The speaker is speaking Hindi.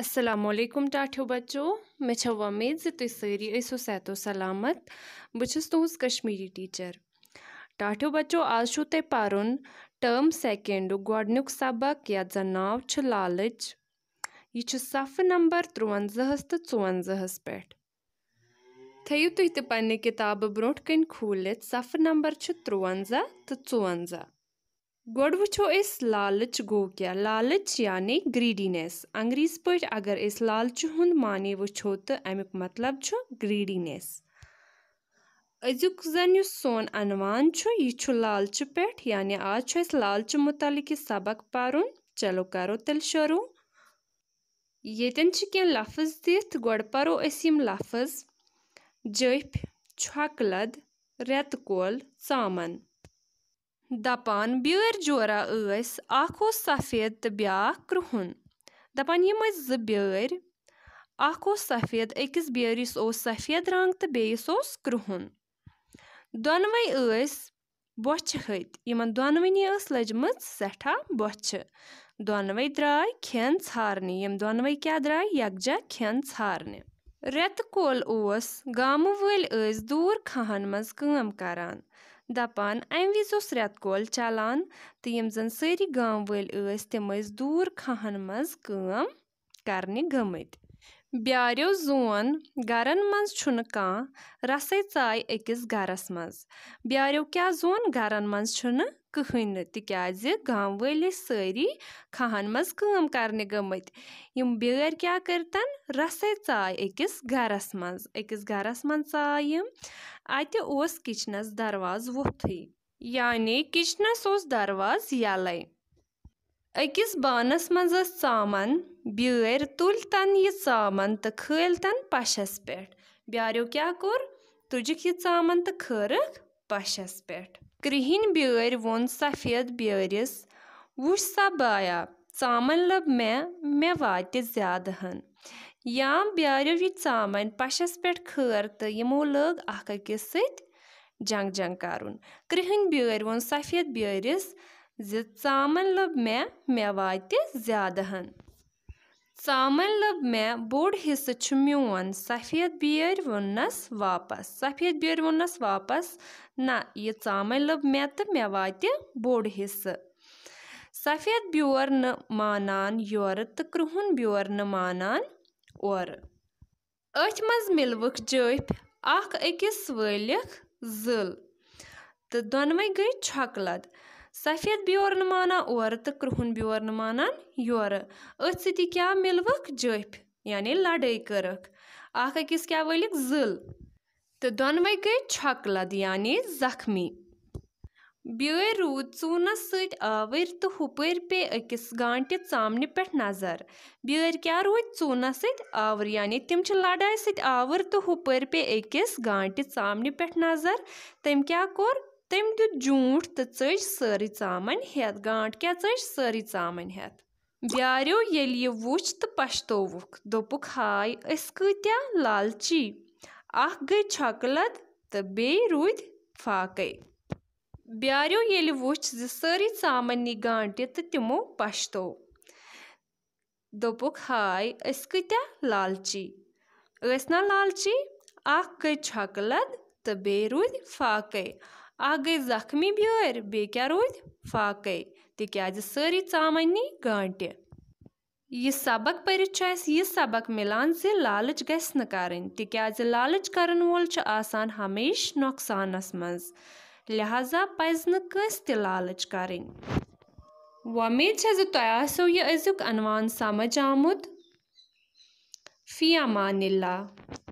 असलकुम टाठियो बच्चो मे वमीद ज तुम सारी ऐसो सहतो सलामत बहस तुज कश्मीरी टीचर टाठियो बच्चो आज ते पुन टर्म सेकेंड गोडनिक सबक ये जन नाव लालच यह सफ़ नंबर त्रुवंजहस तो चुवंजहस पे थो तुम तो पे किताब ब्रोह कन खोलित सफ़ नंबर त्रुवंजा तो चुवंजा گۄڈٕ وٕچھو أسۍ لالٕچ گوٚو کیٛاہ لالٕچ یعنی گرٛیٖڈیٖنٮ۪س انٛگریٖز پٲٹھۍ اگر أسۍ لالچہِ ہُنٛد معنے وٕچھو تہٕ اَمیُک مطلب چھُ گرٛیٖڈیٖنٮ۪س أزیُک زَن یُس سون عنوان چھُ یہِ چھُ لالچہِ پٮ۪ٹھ یعنی آز چھُ اَسہِ لالچہِ متعلق یہِ سبق پَرُن چلو کَرو تیٚلہِ شروع ییٚتٮ۪ن چھِ کینٛہہ لفظ دِتھ گۄڈٕ پَرو أسۍ یِم لفظ جٔپھۍ چھۄکہٕ لد رٮ۪تہٕ کول ژامَن دَپان بیٛٲرۍ جورا ٲسۍ اَکھ اوس سفید تہٕ بیٛاکھ کرٛہُن دَپان یِم ٲسۍ زٕ بیٛٲرۍ اَکھ اوس سفید أکِس بیٛٲرِس اوس سفید رنٛگ تہٕ بیٚیِس اوس کرٛہُن دۄنوَے ٲسۍ بۄچھِ ۂتۍ یِمَن دۄنوٕنی ٲس لٔجمٕژ سٮ۪ٹھاہ بۄچھِ دۄنوَے درٛاے کھٮ۪ن ژھارنہِ یِم دۄنوَے کیٛاہ درٛاے یَکجاہ کھٮ۪ن ژھارنہِ رٮ۪تہٕ کول اوس گامہٕ وٲلۍ ٲسۍ دوٗر کھہَن منٛز کٲم کَران Դապան, այնվիզ ոսրյատ գոլ ճալան, դե իմ զնսերի գամվել ըս դեմս դուր քահանմազ գամ, կարնի գմիտ։ Բյարյո զուան գարան մանց չունկա ռասեցայ եկես գարասմազ Բյարյո կյա զուան գարան մանց չունը կհինը տիկյազի գամվելի սերի քահանմազ կըմ կարնի գմիտ իմ բիգեր կյա կրտան ռասեցայ եկես գարասմազ եկես գարասմանցայ այտե ոս կիչնաս դարվազ ոթի յանի կիչնաս ոս դարվազ յալայ Եկես բանս մանզս ծաման بیٛٲرۍ تُلۍ تَن یہِ ژامَن تہٕ کھٲلۍ تَن پَشَس پٮ۪ٹھ بیٛاریو کیٛاہ کوٚر تُجِکھ یہِ ژامَن تہٕ کھٲرٕکھ پَشَس پٮ۪ٹھ کرٛہِنۍ بیٛٲرۍ ووٚن سفید بیٛٲرِس وُچھ سا بایا ژامَن لٔب مےٚ مےٚ واتہِ زیادٕ ہَن یا بیٛاریو یہِ ژامَن پَشَس پٮ۪ٹھ کھٲر تہٕ یِمو لٲگ اَکھ أکِس سۭتۍ جنٛگ جنٛگ کَرُن کرٛہٕنۍ بیٛٲرۍ ووٚن سفید بیٛٲرِس زِ ژامَن لٔب مےٚ مےٚ واتہِ زیادٕ ہَن ژامَن لٔب مےٚ بوٚڈ حِصہٕ چھُ میون سفید بیٛٲرۍ ووٚننَس واپس سفید بیٛٲرۍ ووٚننَس واپس نہ یہِ ژامَن لٔب مےٚ تہٕ مےٚ واتہِ بوٚڈ حِصہٕ سفید بیور نہٕ مانان یورٕ تہٕ کرٛہُن بیور نہٕ مانان اورٕ أتھۍ منٛز مِلوٕکھ جٔپھۍ اَکھ أکِس وٲلِکھ زٕل تہٕ دۄنوَے گٔے چھۄکہٕ لَد सफ़ेद बिहार माना और क्रहन क्रहुन बिहार मानान योर अथ सी क्या मिलव जप यानी लड़ाई करख अकिस क्या वलिक जल तो दोनव गई छक लद यानी जख्मी रूद चून सवर तो हुपर पे अकिस गांटि चामने पे नजर बार क्या रूद चून सवर यानि तम लड़ाई सवर तो हुपर पे अकिस गांटि चामने पे नजर तम क्या कौर Տեմդը ջունր տծեր սրից ամեն հետ, գանտկյածեր սրից ամեն հետ։ Բյարյո ելի վուչ տպաշտովուկ, դոպուկ հայ, ըսկտյա լալչի, ախ գը չակլատ տբե ռույդ ֆակե։ Բյարյո ելի վուչ սրից ամենի գանտի տտիմո պաշտո։ Դոպուկ հայ, ըսկտյա լալչի։ Ըսնա լալչի, ախ գը չակլատ տբե ռույդ ֆակե։ اکھ گٔے زخمی بیٛٲرۍ بیٚیہِ کیٛاہ روٗدۍ فاقے تِکیٛازِ سٲری ژامَن نی گانٹہِ یہِ سبق پٔرِتھ چھُ اَسہِ یہِ سبق مِلان زِ لالٕچ گژھِ نہٕ کَرٕنۍ تِکیٛازِ لالٕچ کَرَن وول چھُ آسان ہمیشہِ نۄقصانَس منٛز لہذا پَزِ نہٕ کٲنٛسہِ تہِ لالٕچ کَرٕنۍ وۄمید چھےٚ زِ تۄہہِ آسیو یہِ أزیُک عنوان سَمٕجھ آمُت فی امان اللہ